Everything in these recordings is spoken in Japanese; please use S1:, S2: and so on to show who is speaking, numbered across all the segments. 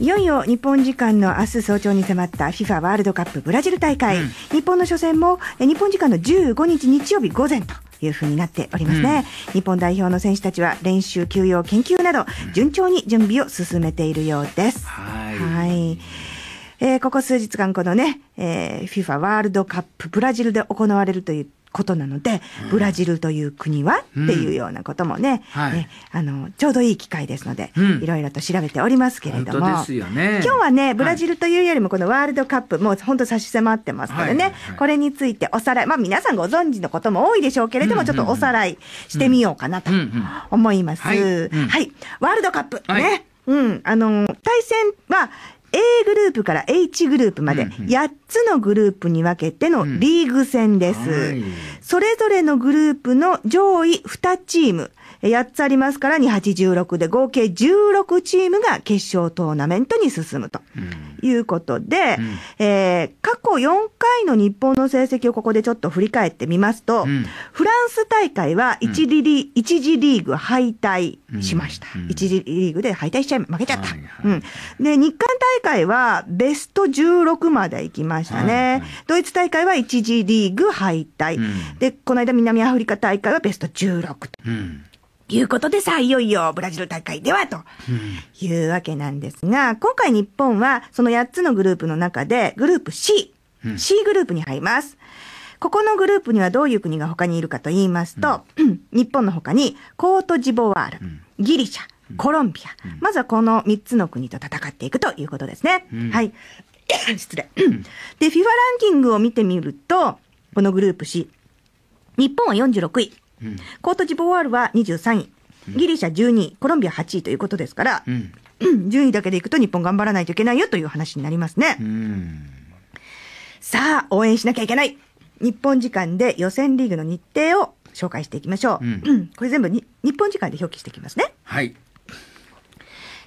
S1: いよいよ日本時間の明日早朝に迫った FIFA ワールドカップブラジル大会、うん、日本の初戦も日本時間の15日日曜日午前というふうになっておりますね、うん、日本代表の選手たちは練習、休養、研究など順調に準備を進めているようです。はいえー、ここ数日間、このね、えー、FIFA ワールドカップブラジルで行われるということなので、ブラジルという国は、うん、っていうようなこともねはい、ねあのちょうどいい機会ですので、いろいろと調べておりますけれども、ですよね、今日はねブラジルというよりもこのワールドカップ、はい、もう本当差し迫ってますからね、はいはいこれについておさらい、まあ、皆さんご存知のことも多いでしょうけれども、うんうんちょっとおさらいしてみようかなと思います。はい、ワールドカップね、うん、あの、対戦は、A グループから H グループまで8つのグループに分けてのリーグ戦です。うんはい、それぞれのグループの上位2チーム、8つありますから286で合計16チームが決勝トーナメントに進むということで、うん、えー、過去4回の日本の成績をここでちょっと振り返ってみますと、うん、フランス大会は1次リ,、うん、リーグ敗退しました。うん、1次リーグで敗退しちゃい、負けちゃった。で、日韓大会はベスト16まで行きましたね。はいはい、ドイツ大会は1次リーグ敗退。で、この間南アフリカ大会はベスト16と。いうことでさあ、いよいよブラジル大会ではというわけなんですが、今回日本はその8つのグループの中でグループ C、うん、C グループに入ります。ここのグループにはどういう国が他にいるかと言いますと、うん、日本の他にコートジボワール、うん、ギリシャ、コロンビア、まずはこの3つの国と戦っていくということですね。はい。失礼。で、FIFA ランキングを見てみると、このグループ C、日本は46位。コートジボワールは23位、ギリシャ12位、コロンビア8位ということですから、うん、順位だけでいくと日本頑張らないといけないよという話になりますね。さあ、応援しなきゃいけない日本時間で予選リーグの日程を紹介していきましょう。うん、これ全部に日本時間で表記していきますね。はい。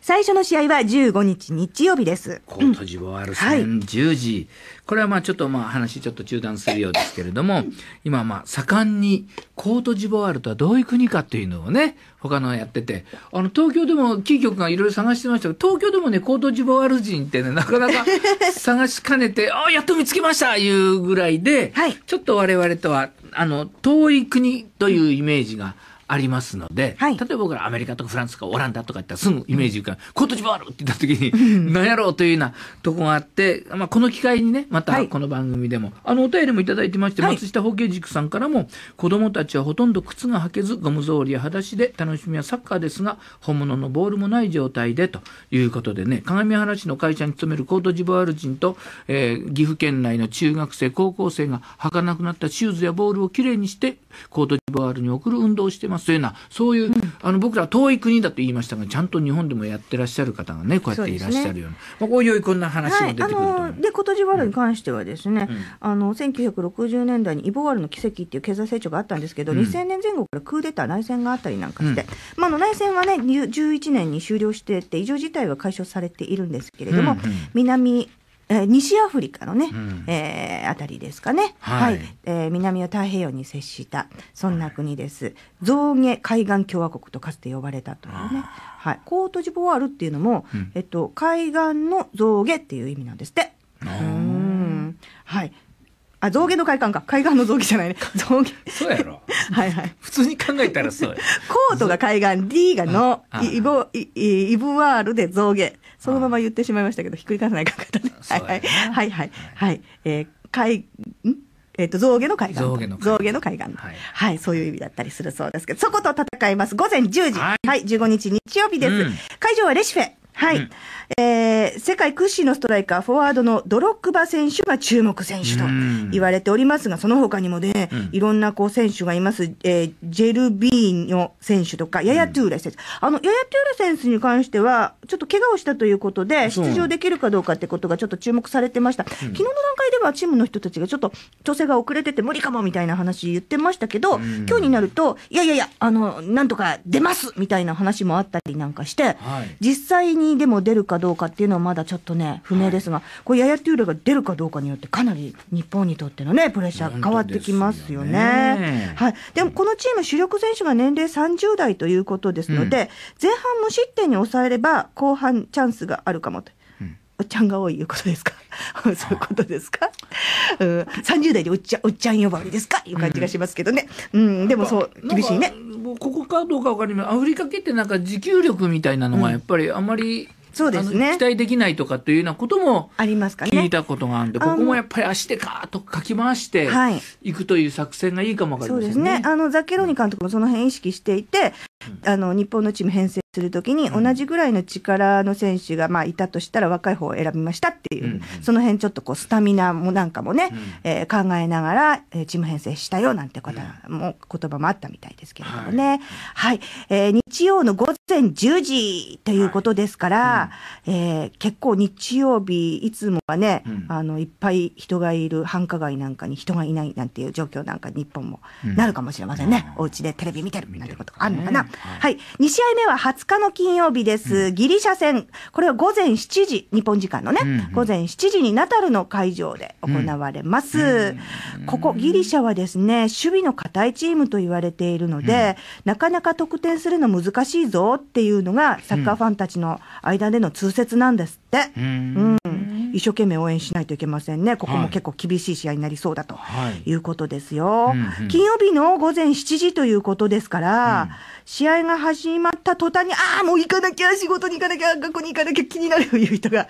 S1: 最初の試合は15日日曜日です。
S2: コートジボワール戦、10時。これはまあちょっとまあ話ちょっと中断するようですけれども、今まあ盛んにコートジボワールとはどういう国かっていうのをね、他のやってて、あの東京でもキー局がいろいろ探してましたけど、東京でもね、コートジボワール人ってね、なかなか 探しかねて、ああ、やっと見つけましたいうぐらいで、ちょっと我々とは、あの、遠い国というイメージが、うんありますので、はい、例えば僕らアメリカとかフランスとかオランダとかっらすぐイメージが、かぶ、コートジボワールって言った時に、何やろうというようなとこがあって、まあ、この機会にね、またこの番組でも、はい、あのお便りもいただいてまして、松下保慶塾さんからも、子供たちはほとんど靴が履けず、ゴム草履や裸足で楽しみはサッカーですが、本物のボールもない状態でということでね、鏡原市の会社に勤めるコートジボワール人と、えー、岐阜県内の中学生、高校生が履かなくなったシューズやボールをきれいにして、コートボワールに送る運動をしてますというような、そういう、うん、あの僕ら遠い国だと言いましたが、ちゃんと日本でもやってらっしゃる方がね、こうやっていらっしゃるような、うね、まあ、こういうこんな話も出てくると思、
S1: はい、で、コトジワールに関してはですね、うん、あの、1960年代にイボワールの奇跡っていう経済成長があったんですけど、うん、2000年前後からクーデター内戦があったりなんかして、うん、まあ、あの内戦はね、11年に終了してて、異常事態は解消されているんですけれども、うんうん、南えー、西アフリカのね、うん、えー、あたりですかね。はい、はい、えー、南は太平洋に接した、そんな国です。象牙海岸共和国とかつて呼ばれたというね。はい。コートジボワールっていうのも、うん、えっと、海岸の象牙っていう意味なんですって。うん。はい。あ、象牙の海岸か。海岸の象牙じゃないね。象牙。そうやろ。はいは
S2: い。普通に考えたらそうや。
S1: コートが海岸、D がの、イボ、イブワールで象牙。そのまま言ってしまいましたけど、ひっくり返さないかんね。はいはい。はいはい。はい。えー、海、んえっ、と、象牙の海岸。象牙の海岸。の海岸、はい。そういう意味だったりするそうですけど、そこと戦います。午前10時。はい、はい、15日日曜日です。会場はレシフェ。はい、うん、えー、世界屈指のストライカー、フォワードのドロックバ選手が注目選手と言われておりますが、その他にもね、うん、いろんなこう選手がいます、えー、ジェルビーニョ選手とか、ヤヤトゥーレ選手、うん、あのヤヤトゥーレ選手に関しては、ちょっと怪我をしたということで、出場できるかどうかってことがちょっと注目されてました、昨日の段階ではチームの人たちがちょっと調整が遅れてて、無理かもみたいな話言ってましたけど、うん、今日になると、いやいやいや、あのなんとか出ますみたいな話もあったりなんかして、はい、実際にでも出るかどうかっていうのはまだちょっとね、不明ですが、はい、これ、ややトゥーレが出るかどうかによって、かなり日本にとってのね、プレッシャー変わってきますよね。ねはい。でも、このチーム、主力選手が年齢30代ということですので、うん、前半無失点に抑えれば、後半チャンスがあるかもと。おっちゃんが多いいうことですか そういうことですか、うん、30代でおっちゃんおっちゃん呼ばわりですかいう感じがしますけどね、うん、うん、でもそう厳しいね
S2: かどうかわかりません。アフリカ系ってなんか持久力みたいなのがやっぱりあんまり、そうですね。期待できないとかというようなこともありますか聞いたことがあるんで、ここもやっぱり足でかーっとかき回していくという作戦がいいかもわかりませんね。そうですね。
S1: あの、ザッケロニ監督もその辺意識していて、あの、日本のチーム編成するときに同じぐらいの力の選手がまあいたとしたら若い方を選びましたっていう、うんうん、その辺ちょっとこうスタミナもなんかもね、うん、えー、考えながら、チーム編成したよなんてとも、言葉もあったみたいですけれどもね、はい、はい、えー、日曜の午前10時ということですから、はいうん、えー、結構日曜日いつもはね、うん、あのいっぱい人がいる繁華街なんかに人がいないなんていう状況なんか日本もなるかもしれませんね、うん、お家でテレビ見てるなんてことあるのかな。はい、はい、試合目は2日の金曜日です、うん、ギリシャ戦、これは午前7時、日本時間のね、うんうん、午前7時にナタルの会場で行われます。うん、ここ、ギリシャはですね、守備の堅いチームと言われているので、うん、なかなか得点するの難しいぞっていうのが、サッカーファンたちの間での通説なんですって。うん一生懸命応援しないといけませんね、ここも結構厳しい試合になりそうだということですよ。金曜日の午前7時ということですから、うん、試合が始まった途端に、ああ、もう行かなきゃ、仕事に行かなきゃ、学校に行かなきゃ、気になるという人が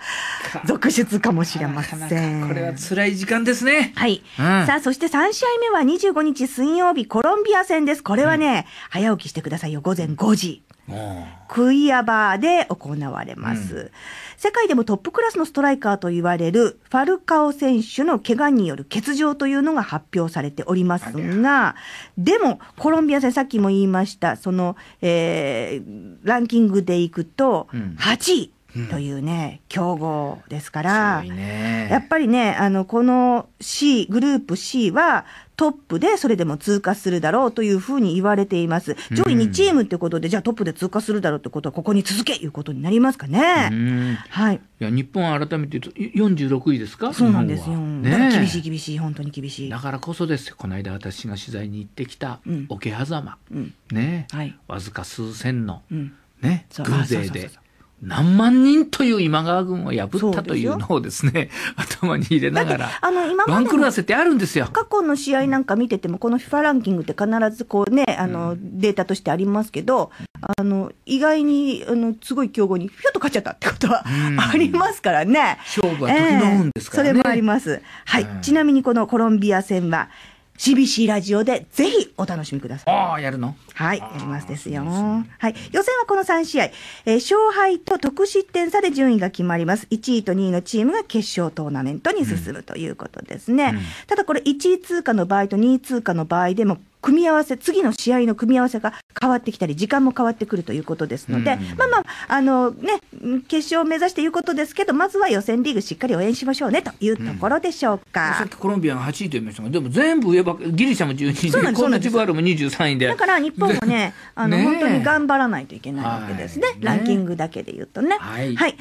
S1: 続出かもしれま
S2: せん。これは辛い時間ですね。はい。
S1: うん、さあ、そして3試合目は25日水曜日、コロンビア戦です。これはね、うん、早起きしてくださいよ、午前5時。クイアバーで行われます、うん、世界でもトップクラスのストライカーと言われるファルカオ選手の怪我による欠場というのが発表されておりますが、でもコロンビア戦、さっきも言いました、その、えー、ランキングでいくと、8位。というね、強豪ですから、ね、やっぱりね、あの、この C、グループ C は、トップでそれでも通過するだろうというふうに言われています。上位2チームってことで、じゃあトップで通過するだろうってことは、ここに続けいうことになりま
S2: すかね。はい。いや、日本は改めて言うと、46位ですかそうなんですよ。ね、厳しい
S1: 厳しい、本当に厳しい。だか
S2: らこそですよ。この間私が取材に行ってきた、桶狭間。ね、はい。わずか数千の、ね、軍勢で。何万人という今川軍を破ったというのをですね、頭に入れながら、あ
S1: の今番狂わせ
S2: ってあるんですよ。
S1: 過去の試合なんか見てても、この FIFA ランキングって必ずこうね、あの、データとしてありますけど、あの、意外に、あの、すごい強豪にひょっと勝っちゃったってことはありますからね。勝負は時の運ですからね、えー、それもあります。はい。ちなみにこのコロンビア戦は、CBC ラジオでぜひお楽しみください。ああ、やるのはい、やりますですよ。はい。予選はこの3試合、えー、勝敗と得失点差で順位が決まります。1位と2位のチームが決勝トーナメントに進むということですね。うん、ただこれ1位通過の場合と2位通過の場合でも、組み合わせ、次の試合の組み合わせが変わってきたり、時間も変わってくるということですので、うんまあまあ、あのね、決勝を目指していうことですけど、まずは予選リーグしっかり応援しましょうねというところでしょうか。うん、さ
S2: っきコロンビアが8位と言いましたが、でも全部上ばギリシャも12位で、チブアルも23位で。だから日本もね、あの、本当に頑
S1: 張らないといけないわけですね。ランキングだけで言うとね。はい。はい、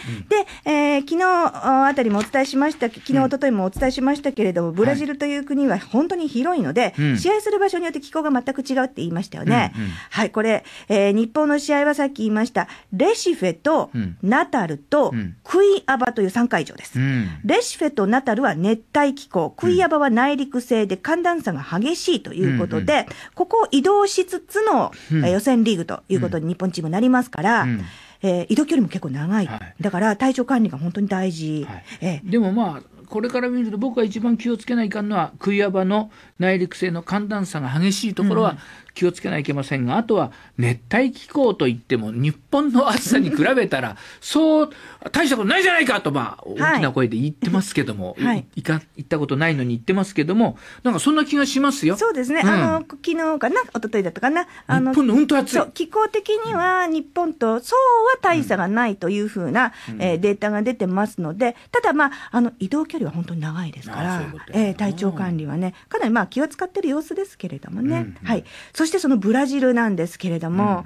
S1: で、えー、昨日あたりもお伝えしました、昨日、一昨日もお伝えしましたけれども、ブラジルという国は本当に広いので、はい、試合する場所によって気候が全く違うって言いましたよね。うんうんはい、これ、えー、日本の試合はさっき言いました、レシフェとナタルとクイアバという3会場です。うん、レシフェとナタルは熱帯気候、クイアバは内陸性で寒暖差が激しいということで、うんうん、ここを移動しつつの、うん、予選リーグということに日本チームなりますから、うんえー、移動距離も結構長いはい、だから体調管理が本当に大事、はい、え
S2: ー、でもまあ、これから見ると、僕が一番気をつけないかんのは、クイアバの内陸性の寒暖差が激しいところは気をつけないといけませんが、うん、あとは熱帯気候といっても、日本の暑さに比べたら、そう、大したことないじゃないかと、まあ、大きな声で言ってますけども、はい、か行ったことないのに言ってますけども、なんかそんな気がしますよ。そうですね。うん、あの、
S1: 昨日かな、一昨日だったかな。あの日本の本当暑い。気候的には日本とそうは大差がないというふうな、うん、えー、データが出てますので、ただまあ、あの、移動距離は本当に長いですから、ううえー、体調管理はね、かなりまあ、気を使ってる様子ですけれどもね、うんうん、はい、そしてそのブラジルなんですけれども、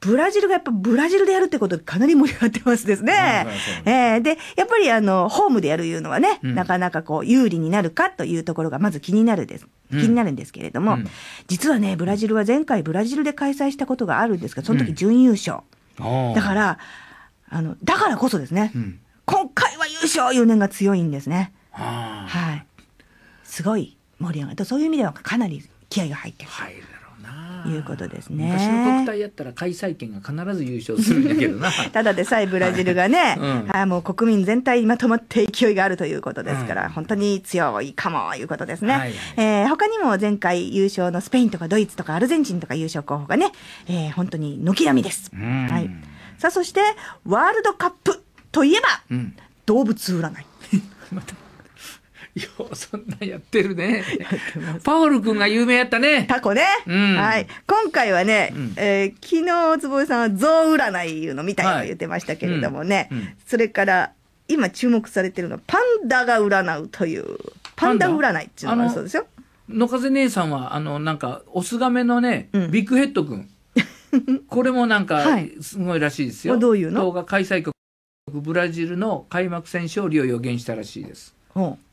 S1: ブラジルがやっぱブラジルでやるってことでかなり盛り上がってますですね。えー、で、やっぱりあの、ホームでやるいうのはね、うん、なかなかこう、有利になるかというところがまず気になるです。気になるんですけれども、うん、実はね、ブラジルは前回ブラジルで開催したことがあるんですが、その時準優勝。うん、だから、あの、だからこそですね、今回は優勝いう念が強いんですね。はい。すごい盛り上がるとそういう意味ではかなり気合が入ってる。ういいうことですね。昔の国体やったら開催権が必ず優
S2: 勝するんだけどな。
S1: ただでさえブラジルがね、うん、あもう国民全体まとまって勢いがあるということですから、うん、本当に強いかもいうことですね。はいはい、えー、他にも前回優勝のスペインとかドイツとかアルゼンチンとか優勝候補がね、えー、本当に軒並みです。はい。さあそしてワールドカップといえば、うん、動物占い。またよ
S2: そんなやってるね。パオル君が有名やったね。タコね。うん、はい。今
S1: 回はね、うん、えー、昨日坪井さんは象占いいうのみたいな言ってましたけれどもね、それから今注目されてるのはパンダが占うというパンダ占いっていうのがあるそうですよ。
S2: 野風姉さんはあのなんかオスガメのね、ビッグヘッド君。これもなんかすごいらしいですよ。はい、どういうの？動画開催国ブラジルの開幕戦勝利を予言したらしいです。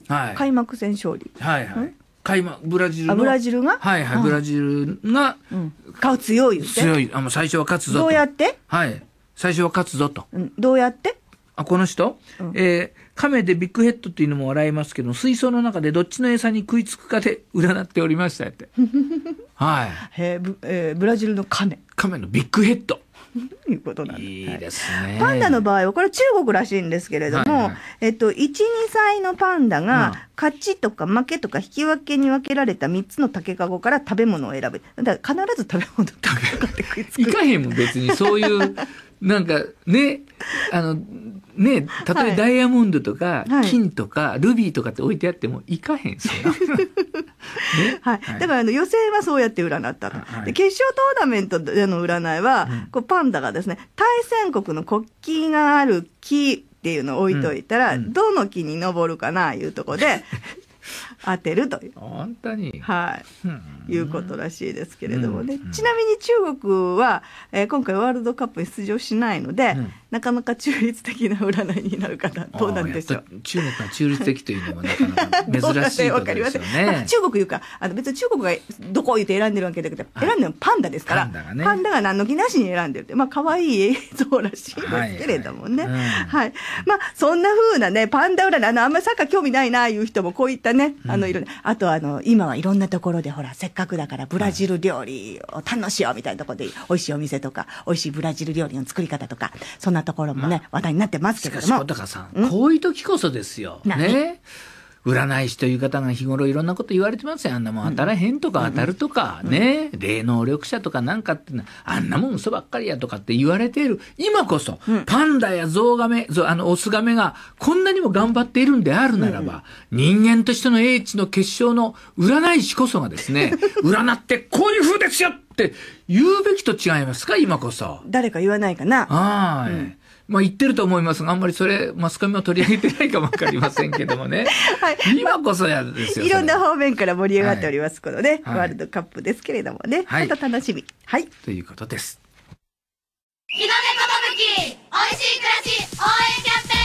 S2: はい、開幕戦勝利。はいはい。開幕ブラジルのブラジルがはいはい、ブラジルが、うん、顔強いって強いあの最初は勝つぞどうやってはい最初は勝つぞと、うん、どうやってあこの人、うん、えー、亀でビッグヘッドっていうのも笑いますけど水槽の中でどっちの餌に食いつくかで 占っておりましたってはい、えー、えー、
S1: ブラジルの亀亀
S2: のビッグヘッドいうことなんです。いいですね、パンダの
S1: 場合は、これ中国らしいんですけれども、はいはい、えっと、1、2歳のパンダが、勝ちとか負けとか引き分けに分けられた3つの竹かごから食べ物を選ぶ。だから必ず食べ物と竹
S2: かって食いつく。いかへんもん、別に。そういう、なんか、ね、あの、ね、たとえダイヤモンドとか、金とか、ルビーとかって置いてあっても、いかへん、そんな。はい、だからあの予選はそうやって占ったと、はい、で決
S1: 勝トーナメントでの占いは、うん、こうパンダがですね対戦国の国旗がある木っていうのを置いといたら、うん、どの木に登るかないうとこで 当てるという本当に、はい、ういうことらしいですけれどもね、うん、ちなみに中国は、えー、今回ワールドカップに出場しないので、うん、なかなか中立的
S2: な占いになるかなどうなんでしょう中国が中立的というのもなかなか 珍しいことですよねまあ、中
S1: 国いうかあの別に中国がどこを言って選んでるわけだけど、くて選んでるのパンダですからパンダが、ね,、ダが何の気なしに選んでるってまあ可愛い映像らしいですけれどもね、はい、はいはい、まあそんなふうなねパンダ占いあのあんまりサッカー興味ないないう人もこういったね、あの、いろ、あとあの、今はいろんなところでほら、せっかくだからブラジル料理を堪能しようみたいなところで、美味しいお店とか、美味しいブラジル料理の作り方とか、そんなところもね、話題
S2: になってますけれども。小高さん、こういう時こそですよ。ね。占い師という方が日頃いろんなこと言われてますよあんなもん当たらへんとか当たるとか、ね、霊能力者とかなんかってあんなもん嘘ばっかりやとかって言われている今こそ、パンダやゾウガメあのオスガメがこんなにも頑張っているんであるならば、人間としての英知の結晶の占い師こそがですね 占ってこういう風ですよって言うべきと違いますか今こそ。誰か言わないかな。はい。まあ言ってると思いますが、あんまりそれ、マスコミも取り上げてないかもわかりませんけどもね。はい。今こそやですよ。いろんな
S1: 方面から盛り上がっております、このね、はい、ワールドカップですけれどもね。はい。また楽しみ。
S2: はい。ということです。日の出ことぶき、美味しい暮らし、応援キャンペーン